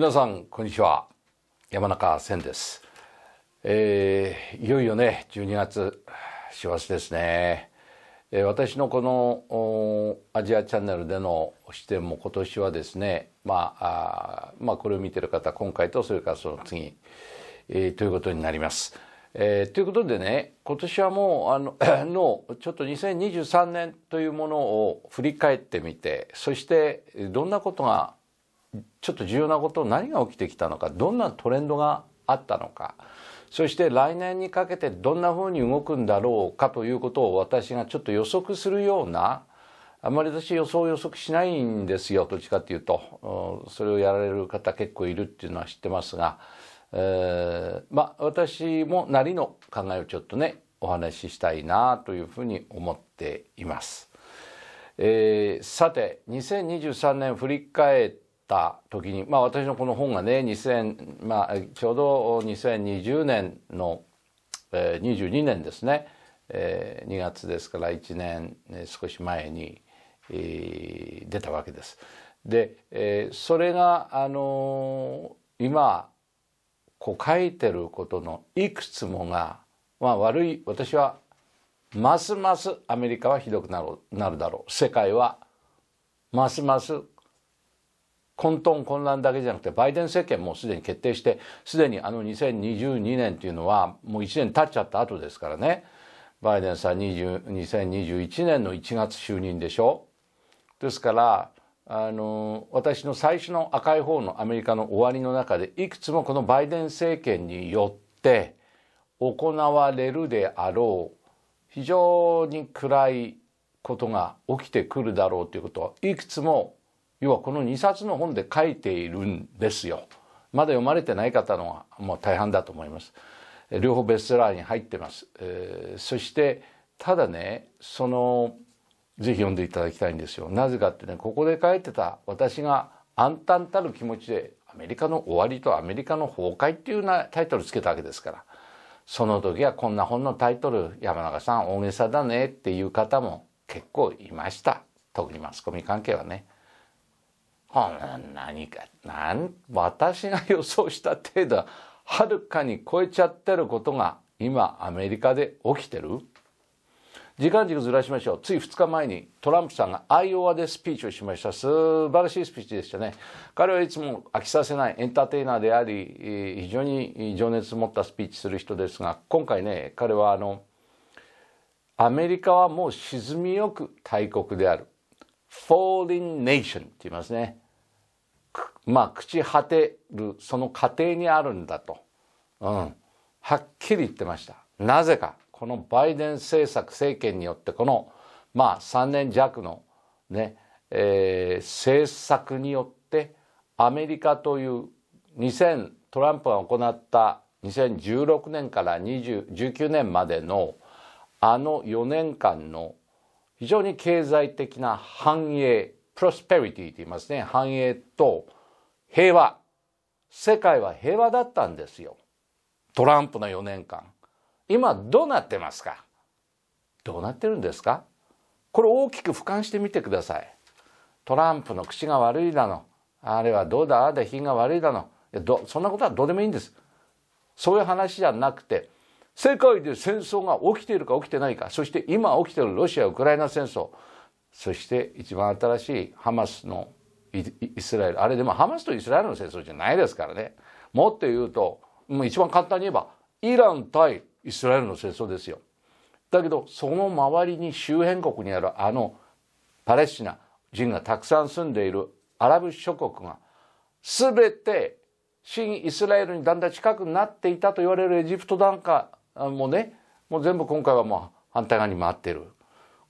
皆さんこんにちは山中千です、えー、いよいよね12月師走ですね、えー、私のこのアジアチャンネルでの視点も今年はですねまあまあこれを見てる方今回とそれからその次、えー、ということになります、えー、ということでね今年はもうあの のちょっと2023年というものを振り返ってみてそしてどんなことがちょっと重要なこと何が起きてきたのかどんなトレンドがあったのかそして来年にかけてどんなふうに動くんだろうかということを私がちょっと予測するようなあんまり私予想予測しないんですよどっちかっていうとそれをやられる方結構いるっていうのは知ってますが、えー、まあ私もなりの考えをちょっとねお話ししたいなというふうに思っています。えー、さて2023年振り返ってた時に、まあ、私のこの本がね2000、まあ、ちょうど2020年の、えー、22年ですね、えー、2月ですから1年少し前に、えー、出たわけです。で、えー、それが、あのー、今こう書いてることのいくつもが、まあ、悪い私はますますアメリカはひどくなるなるだろう世界はますます混沌混乱だけじゃなくてバイデン政権もすでに決定してすでにあの2022年というのはもう1年経っちゃった後ですからねバイデンさん2021年の1月就任でしょですからあの私の最初の赤い方のアメリカの終わりの中でいくつもこのバイデン政権によって行われるであろう非常に暗いことが起きてくるだろうということはいくつも要はこの2冊の本で書いているんですよまだ読まれてない方のはもう大半だと思います両方ベストラーに入ってます、えー、そしてただねそのぜひ読んでいただきたいんですよなぜかってねここで書いてた私が暗淡たる気持ちでアメリカの終わりとアメリカの崩壊っていうなタイトルつけたわけですからその時はこんな本のタイトル山中さん大げさだねっていう方も結構いました特にマスコミ関係はね。こんな何かなん私が予想した程度はるかに超えちゃってることが今アメリカで起きてる時間軸ずらしましょうつい2日前にトランプさんがアイオワでスピーチをしました素晴らしいスピーチでしたね彼はいつも飽きさせないエンターテイナーであり非常に情熱を持ったスピーチする人ですが今回ね彼はあのアメリカはもう沈みよく大国である falling nation って言いますね。まあ、朽ち果てる、その過程にあるんだと。うん。はっきり言ってました。なぜか、このバイデン政策政権によって、この、まあ、3年弱のね、えー、政策によって、アメリカという2000、トランプが行った2016年から1 9年までのあの4年間の非常に経済的な繁栄、プロスペリティと言いますね。繁栄と平和。世界は平和だったんですよ。トランプの4年間。今どうなってますかどうなってるんですかこれ大きく俯瞰してみてください。トランプの口が悪いだの。あれはどうだああだ品が悪いだの。いやそんなことはどうでもいいんです。そういう話じゃなくて、世界で戦争が起きているか起きてないか、そして今起きているロシア・ウクライナ戦争、そして一番新しいハマスのイスラエル、あれでもハマスとイスラエルの戦争じゃないですからね。もっと言うと、もう一番簡単に言えば、イラン対イスラエルの戦争ですよ。だけど、その周りに周辺国にあるあのパレスチナ人がたくさん住んでいるアラブ諸国が、すべて新イスラエルにだんだん近くなっていたと言われるエジプトなんかもねもう全部今回はもう反対側に回ってる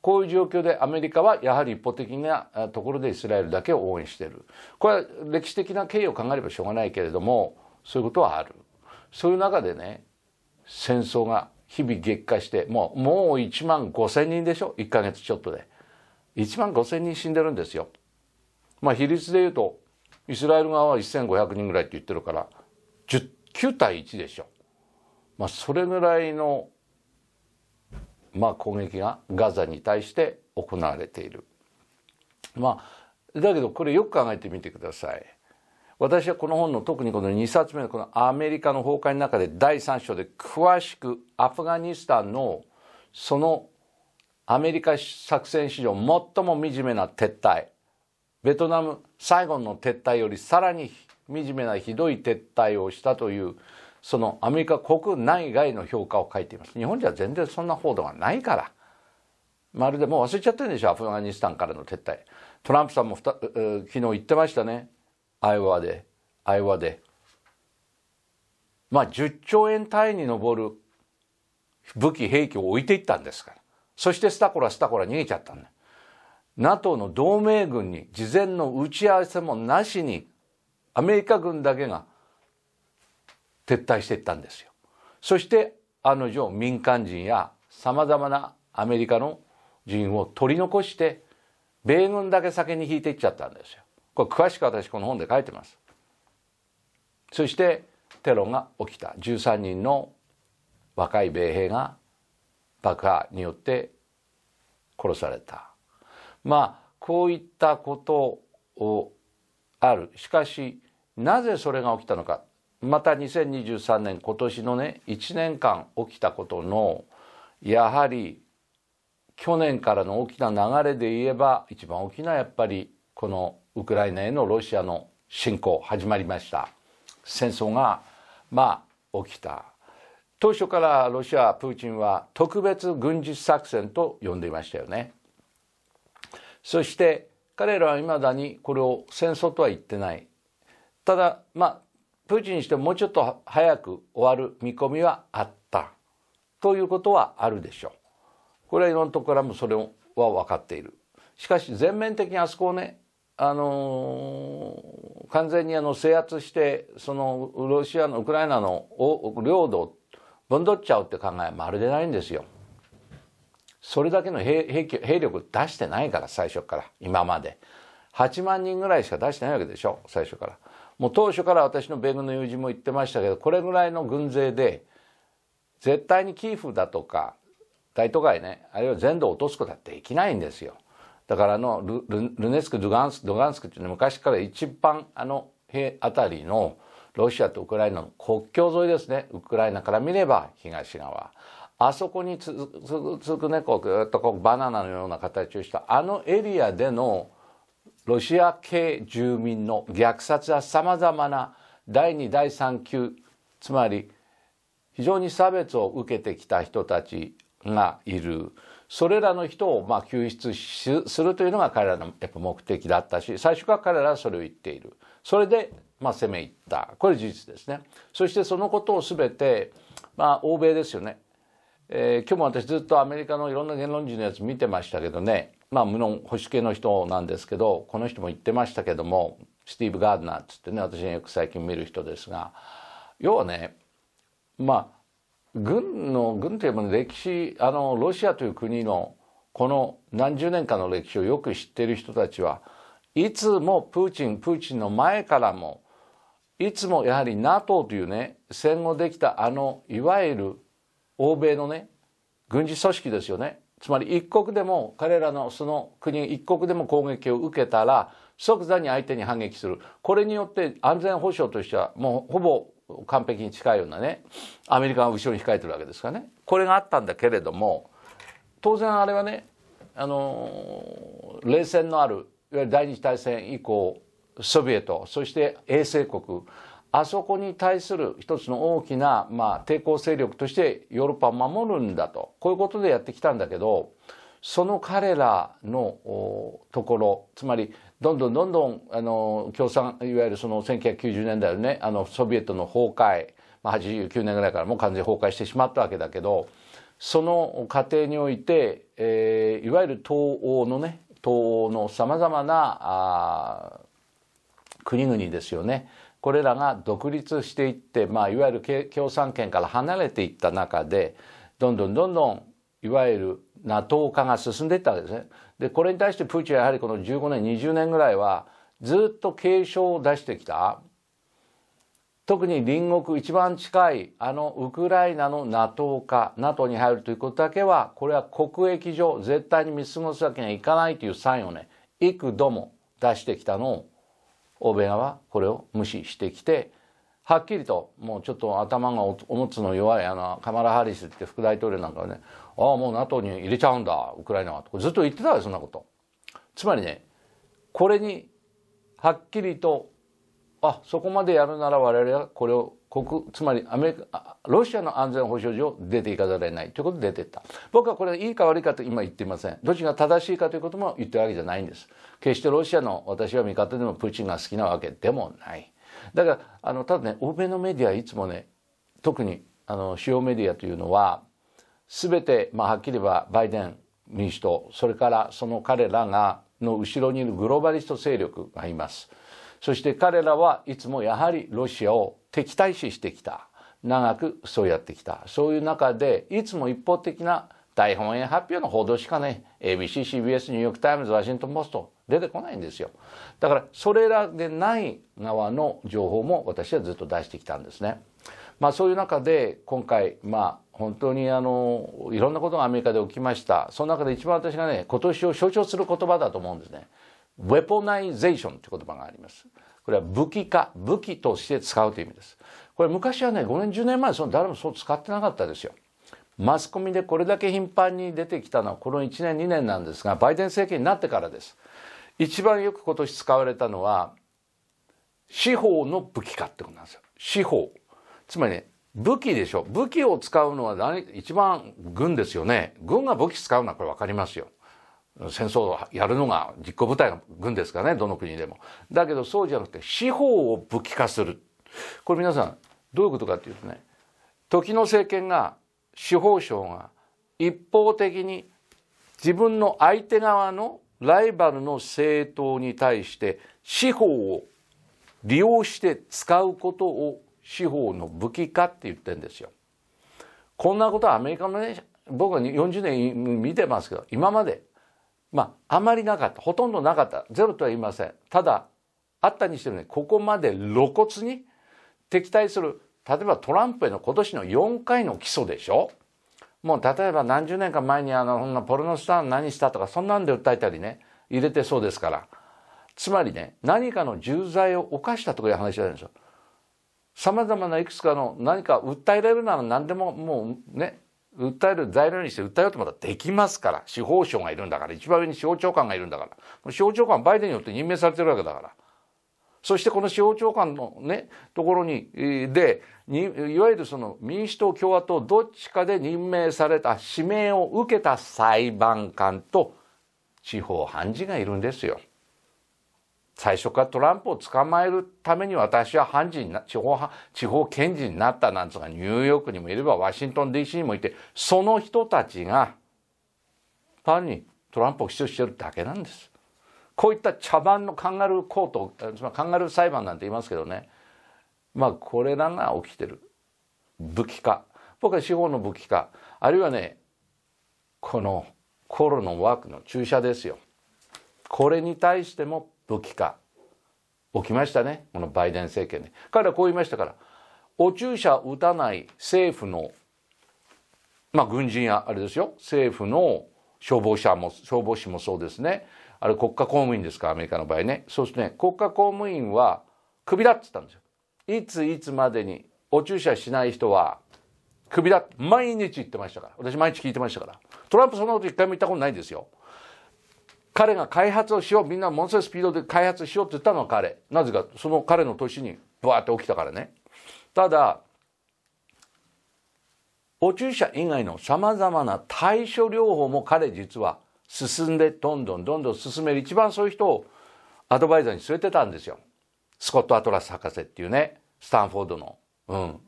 こういう状況でアメリカはやはり一方的なところでイスラエルだけを応援しているこれは歴史的な経緯を考えればしょうがないけれどもそういうことはあるそういう中でね戦争が日々激化してもうもう1万5千人でしょ1か月ちょっとで1万5千人死んでるんですよ。まあ比率で言うとイスラエル側は1500人ぐらいって言ってるから9対1でしょ。まあ、それぐらいの、まあ、攻撃がガザに対して行われている。まあ、だけどこれよく考えてみてください。私はこの本の特にこの2冊目のこのアメリカの崩壊の中で第3章で詳しくアフガニスタンのそのアメリカ作戦史上最も惨めな撤退ベトナム最後の撤退よりさらに惨めなひどい撤退をしたというそのアメリカ国内外の評価を書いています日本じゃ全然そんな報道がないからまるでもう忘れちゃってるんでしょアフガニスタンからの撤退トランプさんもふた、昨日言ってましたねアイオワでアイオワでまあ10兆円単位に上る武器兵器を置いていったんですからそしてスタコラスタコラ逃げちゃったんだ NATO の同盟軍に事前の打ち合わせもなしにアメリカ軍だけが撤退していったんですよ。そしてあの定民間人やさまざまなアメリカの人を取り残して米軍だけ先に引いていっちゃったんですよ。これ詳しく私この本で書いてます。そしてテロが起きた13人の若い米兵が爆破によって殺された。まあこういったことをあるしかしなぜそれが起きたのかまた2023年今年のね1年間起きたことのやはり去年からの大きな流れで言えば一番大きなやっぱりこのウクライナへのロシアの侵攻始まりました戦争がまあ起きた当初からロシアプーチンは特別軍事作戦と呼んでいましたよねそして彼らはいまだにこれを戦争とは言ってないただまあプーチンにしてももうちょっと早く終わる見込みはあったということはあるでしょう。これはんなところからもそれは分かっている。しかし全面的にあそこをね、あのー、完全にあの制圧してそのロシアのウクライナの領土をぶんどっちゃうって考えまるでないんですよ。それだけの兵兵力出してないから最初から今まで8万人ぐらいしか出してないわけでしょ最初からもう当初から私の米軍の友人も言ってましたけどこれぐらいの軍勢で絶対にキーフだとか大都会ねあるいは全土を落とすことはできないんですよだからあのルルネスクドガンスドガンスクっていうのは昔から一番あの辺りのロシアとウクライナの国境沿いですねウクライナから見れば東側あそこに続くねこうぐっとこうバナナのような形をしたあのエリアでのロシア系住民の虐殺はさまざまな第2第3級つまり非常に差別を受けてきた人たちがいるそれらの人をま救出するというのが彼らのやっぱ目的だったし最初から彼らはそれを言っているそれでま攻め入ったこれ事実ですねそしてそのことを全て、まあ、欧米ですよね、えー、今日も私ずっとアメリカのいろんな言論人のやつ見てましたけどねまあ無論保守系の人なんですけどこの人も言ってましたけどもスティーブ・ガーデナーっつってね私がよく最近見る人ですが要はねまあ軍の軍というもの歴史あのロシアという国のこの何十年間の歴史をよく知っている人たちはいつもプーチンプーチンの前からもいつもやはり NATO というね戦後できたあのいわゆる欧米のね軍事組織ですよねつまり一国でも彼らのその国一国でも攻撃を受けたら即座に相手に反撃するこれによって安全保障としてはもうほぼ完璧に近いようなねアメリカが後ろに控えてるわけですからねこれがあったんだけれども当然あれはねあの冷戦のあるいわゆる第二次大戦以降ソビエトそして衛星国あそこに対する一つの大きな、まあ、抵抗勢力としてヨーロッパを守るんだとこういうことでやってきたんだけどその彼らのところつまりどんどんどんどんあの共産いわゆるその1990年代のねあのソビエトの崩壊、まあ、89年ぐらいからもう完全崩壊してしまったわけだけどその過程において、えー、いわゆる東欧のね東欧のさまざまなあ国々ですよねこれらが独立していって、まあ、いわゆる共産圏から離れていった中でどんどんどんどんいわゆる NATO 化が進んでいったわけですね。でこれに対してプーチンはやはりこの15年20年ぐらいはずっと警鐘を出してきた特に隣国一番近いあのウクライナの NATO 化 NATO に入るということだけはこれは国益上絶対に見過ごすわけにはいかないというサインをね幾度も出してきたのを欧米側はこれを無視してきてはっきりともうちょっと頭がおもつの弱いあのカマラ・ハリスって副大統領なんかはねああもう NATO に入れちゃうんだウクライナはとずっと言ってたよそんなことつまりねこれにはっきりとあそこまでやるなら我々はこれを国、つまりアメリカ、ロシアの安全保障上出ていかざるを得ないということで出ていった。僕はこれいいか悪いかと今言っていません。どっちが正しいかということも言ってるわけじゃないんです。決してロシアの私は味方でもプーチンが好きなわけでもない。だから、あの、ただね、欧米のメディアいつもね、特にあの、主要メディアというのは、すべて、まあ、はっきり言えばバイデン民主党、それからその彼らが、の後ろにいるグローバリスト勢力がいます。そして彼らはいつもやはりロシアを敵対視してきた長くそうやってきたそういう中でいつも一方的な大本営発表の報道しかね ABCCBS ニューヨーク・タイムズワシントン・ポスト出てこないんですよだからそれらでない側の情報も私はずっと出してきたんですね。まあ、そういう中で今回、まあ、本当にあのいろんなことがアメリカで起きましたその中で一番私がね今年を象徴する言葉だと思うんですね。ウェポナイゼーションという言葉があります。これは武器化、武器として使うという意味です。これ昔はね、5年、10年前、その誰もそう使ってなかったですよ。マスコミでこれだけ頻繁に出てきたのはこの1年、2年なんですが、バイデン政権になってからです。一番よく今年使われたのは、司法の武器化ってことなんですよ。司法。つまりね、武器でしょ。武器を使うのは何一番軍ですよね。軍が武器使うのはこれわかりますよ。戦争をやるのが実行部隊の軍ですかね、どの国でも。だけどそうじゃなくて、司法を武器化する。これ皆さん、どういうことかっていうとね、時の政権が、司法省が一方的に自分の相手側のライバルの政党に対して司法を利用して使うことを司法の武器化って言ってんですよ。こんなことはアメリカのね、僕は40年見てますけど、今までまあ、あまりなかった。ほとんどなかった。ゼロとは言いません。ただ、あったにしてもね、ここまで露骨に敵対する、例えばトランプへの今年の4回の起訴でしょもう例えば何十年か前にあの、んなポルノスター何したとか、そんなんで訴えたりね、入れてそうですから。つまりね、何かの重罪を犯したとかいう話じゃないんですよ。様々ないくつかの何か訴えられるなら何でももうね、訴える材料にして訴えようと思ったらできますから。司法省がいるんだから。一番上に司法長官がいるんだから。司法長官はバイデンによって任命されてるわけだから。そしてこの司法長官のね、ところに、で、いわゆるその民主党、共和党、どっちかで任命された、指名を受けた裁判官と司法判事がいるんですよ。最初からトランプを捕まえるために私は判事にな、地方、地方検事になったなんつうか、ニューヨークにもいれば、ワシントン DC にもいて、その人たちが、単にトランプを主張してるだけなんです。こういった茶番のカンガルーコート、つまりカンガルー裁判なんて言いますけどね。まあ、これらが起きてる。武器化。僕は司法の武器化。あるいはね、このコロナワークの注射ですよ。これに対しても器か起きましたねこのバイデン政権で彼はこう言いましたからお注射打たない政府のまあ軍人やあれですよ政府の消防車も消防士もそうですねあれ国家公務員ですかアメリカの場合ねそうですね国家公務員はクビだっつったんですよいついつまでにお注射しない人はクビだ毎日言ってましたから私毎日聞いてましたからトランプそんなこと一回も言ったことないですよ彼が開発をしよう、みんなものすごいスピードで開発しようって言ったのは彼。なぜか、その彼の年にブワーって起きたからね。ただ、お注射以外の様々な対処療法も彼実は進んでどんどんどんどん進める一番そういう人をアドバイザーに据えてたんですよ。スコット・アトラス博士っていうね、スタンフォードの、うん、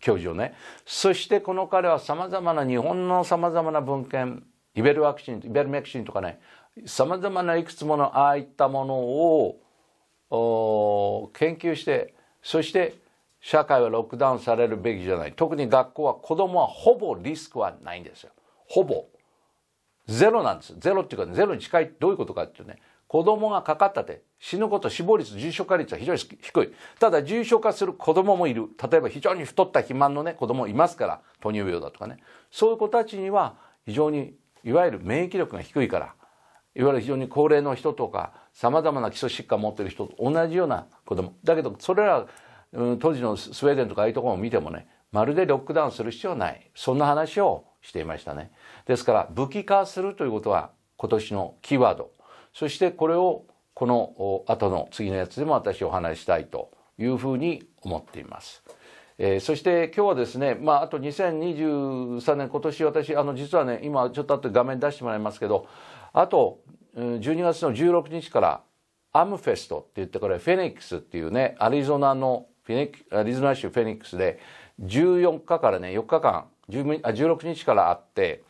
教授をね。そしてこの彼は様々な日本の様々な文献、イベルワクチン、イベルメクシンとかね、さまざまないくつものああいったものを研究してそして社会はロックダウンされるべきじゃない特に学校は子どもはほぼリスクはないんですよほぼゼロなんですゼロっていうか、ゼロに近いどういうことかっていうね子供がかかったって死ぬこと死亡率重症化率は非常に低いただ重症化する子供もいる例えば非常に太った肥満のね子供いますから糖尿病だとかねそういう子たちには非常にいわゆる免疫力が低いからいわゆる非常に高齢の人とかさまざまな基礎疾患を持っている人と同じような子供だけどそれら、うん、当時のスウェーデンとかああいうところを見てもねまるでロックダウンする必要はないそんな話をしていましたねですから武器化するということは今年のキーワードそしてこれをこの後の次のやつでも私お話したいというふうに思っています。えー、そして今日はですね、まあ、あと2023年、今年私、あの実はね、今ちょっと後で画面出してもらいますけど、あと、12月の16日からアムフェストって言ってこれフェニックスっていうね、アリゾナのフェニック、アリゾナ州フェニックスで14日からね、4日間、あ16日からあって、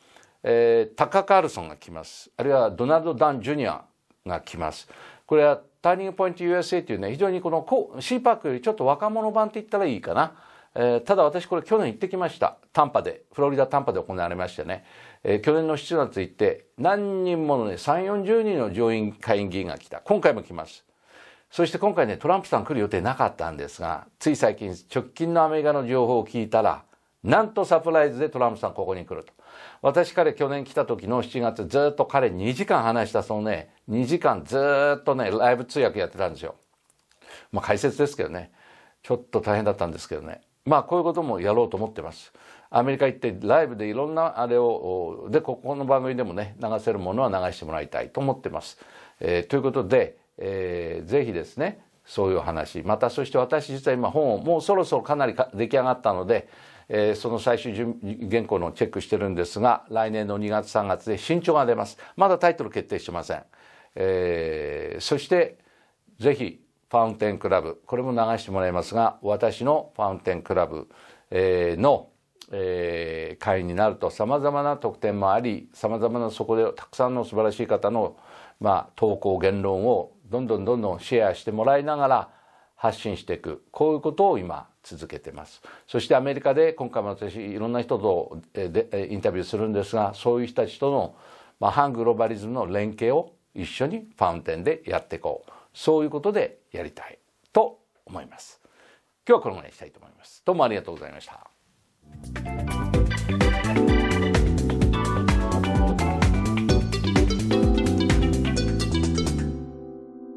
えー、タカ・カールソンが来ます。あるいはドナルド・ダン・ジュニアが来ます。これはターニングポイント USA っていうね、非常にこの C パークよりちょっと若者版って言ったらいいかな。えー、ただ私これ去年行ってきました。短波で、フロリダ短波で行われましてね、えー、去年の7月行って、何人ものね、3、40人の上院、下院議員が来た。今回も来ます。そして今回ね、トランプさん来る予定なかったんですが、つい最近、直近のアメリカの情報を聞いたら、なんとサプライズでトランプさんここに来ると。私彼去年来た時の7月、ずっと彼2時間話したそのね、2時間ずっとね、ライブ通訳やってたんですよ。まあ解説ですけどね。ちょっと大変だったんですけどね。まあこういうこともやろうと思ってます。アメリカ行ってライブでいろんなあれを、で、ここの番組でもね、流せるものは流してもらいたいと思ってます。えー、ということで、えー、ぜひですね、そういう話。またそして私実は今本をもうそろそろかなり出来上がったので、えー、その最終原稿のチェックしてるんですが、来年の2月3月で新調が出ます。まだタイトル決定してません。えー、そして、ぜひファウンテンクラブ、これも流してもらいますが、私のファウンテンクラブ、えー、の、えー、会員になると様々な特典もあり、様々なそこでたくさんの素晴らしい方の、まあ、投稿、言論をどんどんどんどんシェアしてもらいながら発信していく。こういうことを今続けてます。そしてアメリカで今回も私いろんな人とインタビューするんですが、そういう人たちとの、まあ、反グローバリズムの連携を一緒にファウンテンでやっていこう。そういうことでやりたいと思います。今日はこのぐらいにしたいと思います。どうもありがとうございました。